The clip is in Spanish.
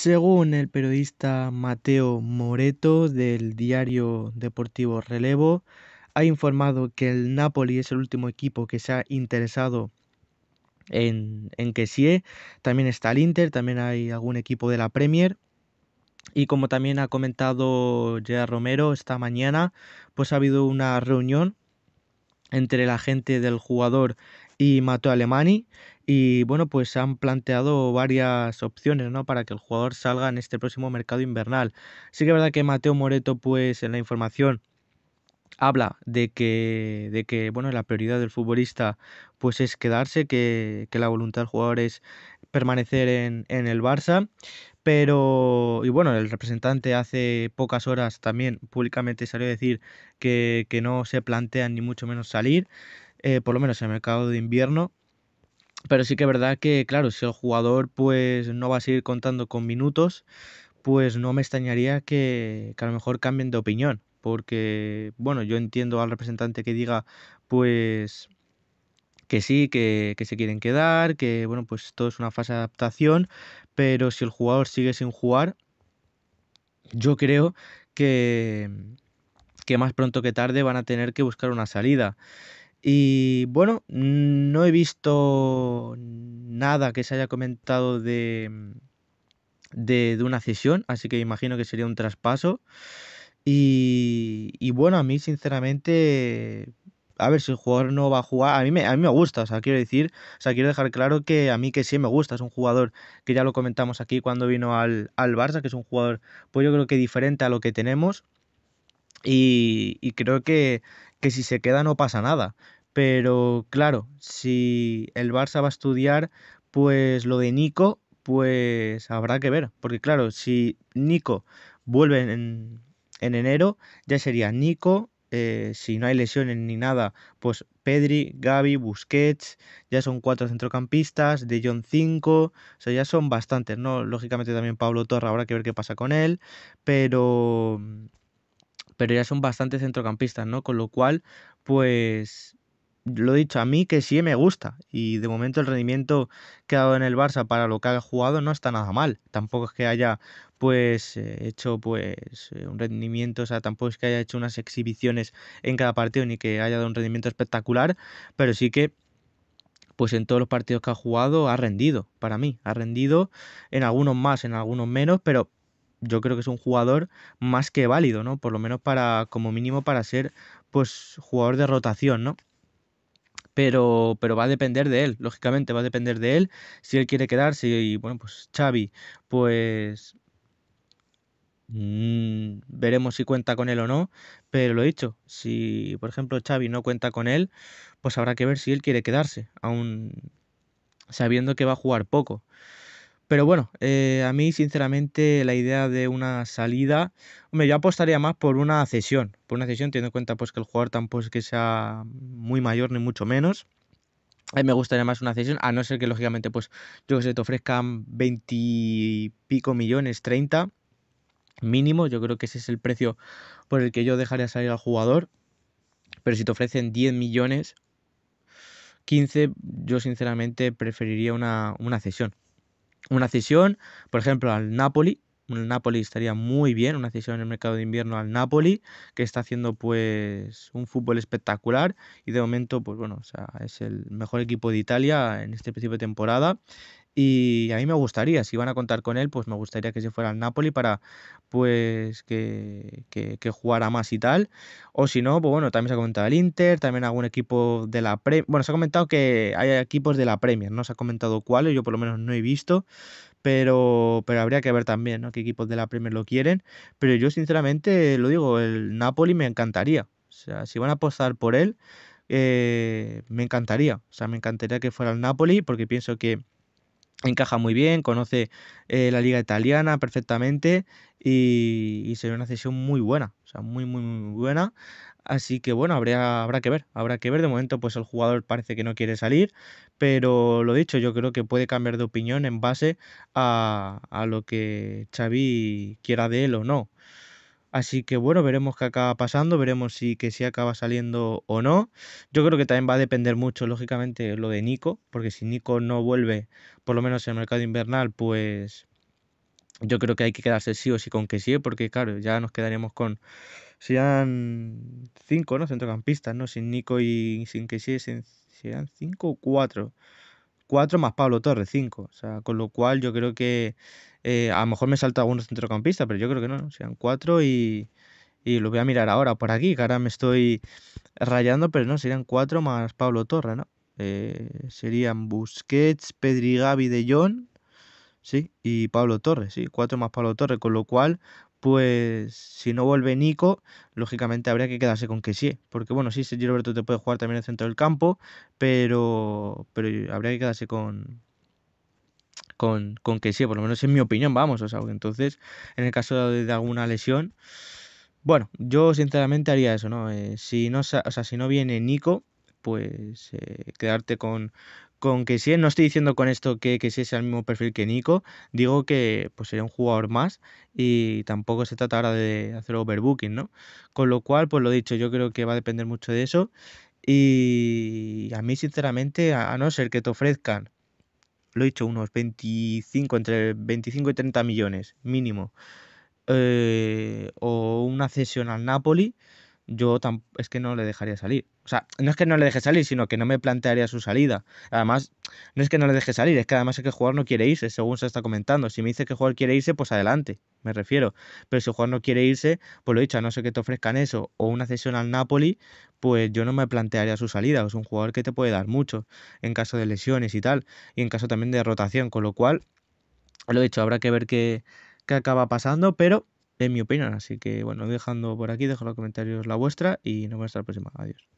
Según el periodista Mateo Moreto del diario deportivo Relevo, ha informado que el Napoli es el último equipo que se ha interesado en, en sí. También está el Inter, también hay algún equipo de la Premier. Y como también ha comentado ya Romero esta mañana, pues ha habido una reunión entre la gente del jugador y mató a Alemani. Y bueno, pues han planteado varias opciones ¿no? para que el jugador salga en este próximo mercado invernal. Sí que es verdad que Mateo Moreto, pues en la información habla de que, de que bueno, la prioridad del futbolista pues es quedarse, que, la voluntad del jugador es permanecer en, en, el Barça. Pero, y bueno, el representante hace pocas horas también públicamente salió a decir que, que no se plantean ni mucho menos salir. Eh, por lo menos en el mercado de invierno. Pero sí que es verdad que, claro, si el jugador pues no va a seguir contando con minutos, pues no me extrañaría que, a lo mejor cambien de opinión. Porque, bueno, yo entiendo al representante que diga, pues que sí, que, que, se quieren quedar, que bueno, pues todo es una fase de adaptación, pero si el jugador sigue sin jugar, yo creo que, que más pronto que tarde van a tener que buscar una salida. Y bueno, no he visto nada que se haya comentado mm, de, de, una cesión, así que imagino que sería un traspaso. Y, y, bueno, a mí sinceramente, a ver si el jugador no va a jugar, a mí me, a mí me gusta, o sea, quiero decir, o sea, quiero dejar claro que a mí que sí me gusta, es un jugador que ya lo comentamos aquí cuando vino al, al Barça, que es un jugador, pues yo creo que diferente a lo que tenemos. Y, creo que, si se queda no pasa nada. Pero claro, si el Barça va a estudiar, pues lo de Nico, pues habrá que ver. Porque claro, si Nico vuelve en, enero, ya sería Nico, eh, si no hay lesiones ni nada, pues Pedri, Gaby, Busquets, ya son cuatro centrocampistas, De Jong 5, o sea, ya son bastantes, ¿no? Lógicamente también Pablo Torra, habrá que ver qué pasa con él, pero pero ya son bastantes centrocampistas, ¿no? Con lo cual, pues lo he dicho, a mí que sí me gusta. Y de momento el rendimiento que ha dado en el Barça para lo que ha jugado no está nada mal. Tampoco es que haya pues eh, hecho pues eh, un rendimiento, o sea, tampoco es que haya hecho unas exhibiciones en cada partido ni que haya dado un rendimiento espectacular, pero sí que pues en todos los partidos que ha jugado ha rendido, para mí, ha rendido en algunos más, en algunos menos, pero yo creo que es un jugador más que válido, ¿no? Por lo menos para, como mínimo, para ser, pues, jugador de rotación, ¿no? Pero, pero, va a depender de él, lógicamente va a depender de él, si él quiere quedarse y bueno, pues Xavi, pues mm, veremos si cuenta con él o no, pero lo he dicho, si por ejemplo Xavi no cuenta con él, pues habrá que ver si él quiere quedarse, aún sabiendo que va a jugar poco. Pero bueno, eh, a mí sinceramente la idea de una salida, hombre, yo apostaría más por una cesión, por una cesión teniendo en cuenta pues que el jugador tampoco es que sea muy mayor ni mucho menos. A mí me gustaría más una cesión, a no ser que lógicamente pues yo que se te ofrezcan 20 pico millones, 30 mínimo, yo creo que ese es el precio por el que yo dejaría salir al jugador. Pero si te ofrecen 10 millones, 15, yo sinceramente preferiría una, una cesión una cesión, por ejemplo, al Napoli. El Napoli estaría muy bien, una cesión en el mercado de invierno al Napoli, que está haciendo pues un fútbol espectacular y de momento pues bueno, o sea, es el mejor equipo de Italia en este principio de temporada y a mí me gustaría, si van a contar con él, pues me gustaría que se fuera al Napoli para pues que, que, que jugara más y tal. O si no, pues bueno, también se ha comentado el Inter, también algún equipo de la Premier. Bueno, se ha comentado que hay equipos de la Premier, no se ha comentado cuáles, yo por lo menos no he visto. Pero, pero, habría que ver también ¿no? qué equipos de la Premier lo quieren. Pero yo sinceramente lo digo, el Napoli me encantaría. O sea, si van a apostar por él, eh, me encantaría. O sea, me encantaría que fuera al Napoli porque pienso que encaja muy bien, conoce eh, la liga italiana perfectamente y, y, ve una sesión muy buena, o sea, muy, muy, buena. Así que bueno, habrá que ver, habrá que ver. De momento, pues el jugador parece que no quiere salir, pero lo dicho, yo creo que puede cambiar de opinión en base a, a lo que Xavi quiera de él o no. Así que bueno, veremos qué acaba pasando, veremos si que si acaba saliendo o no. Yo creo que también va a depender mucho, lógicamente, lo de Nico, porque si Nico no vuelve, por lo menos en el mercado invernal, pues yo creo que hay que quedarse sí o sí con que sí, porque claro, ya nos quedaríamos con serían cinco, ¿no? Centrocampistas, ¿no? Sin Nico y sin que sí, sean cinco o cuatro. 4 más Pablo Torres, 5. O sea, con lo cual yo creo que eh, a lo mejor me salta algunos centrocampistas, pero yo creo que no, serían sean 4 y, y lo voy a mirar ahora por aquí, que ahora me estoy rayando, pero no, serían 4 más Pablo Torres, ¿no? Eh, serían Busquets, Pedri Gavi de John, sí, y Pablo Torres, sí, 4 más Pablo Torres, con lo cual pues si no vuelve Nico, lógicamente habría que quedarse con que sí. Porque bueno, sí, Sergio Roberto te puede jugar también en el centro del campo, pero habría que quedarse con, con, con que sí, por lo menos en mi opinión, vamos. O sea, entonces, en el caso de, alguna lesión, bueno, yo sinceramente haría eso, ¿no? Eh, si no, o si no viene Nico, pues eh, quedarte con, con que sí. No estoy diciendo con esto que, que sí sea el mismo perfil que Nico, digo que pues sería un jugador más y tampoco se trata ahora de hacer overbooking, ¿no? Con lo cual, pues lo dicho, yo creo que va a depender mucho de eso. Y a mí, sinceramente, a, no ser que te ofrezcan, lo he dicho, unos 25, entre 25 y 30 millones mínimo, eh, o una cesión al Napoli, yo es que no le dejaría salir. O sea, no es que no le deje salir, sino que no me plantearía su salida. Además, no es que no le deje salir, es que además es que el jugador no quiere irse, según se está comentando. Si me dice que el jugador quiere irse, pues adelante, me refiero. Pero si el jugador no quiere irse, pues lo he dicho, a no ser que te ofrezcan eso o una cesión al Napoli, pues yo no me plantearía su salida. Es un jugador que te puede dar mucho en caso de lesiones y tal, y en caso también de rotación, con lo cual, lo he dicho, habrá que ver qué, qué acaba pasando, pero en mi opinión. Así que bueno, dejando por aquí, dejo los comentarios la vuestra y nos vemos hasta la próxima. Adiós.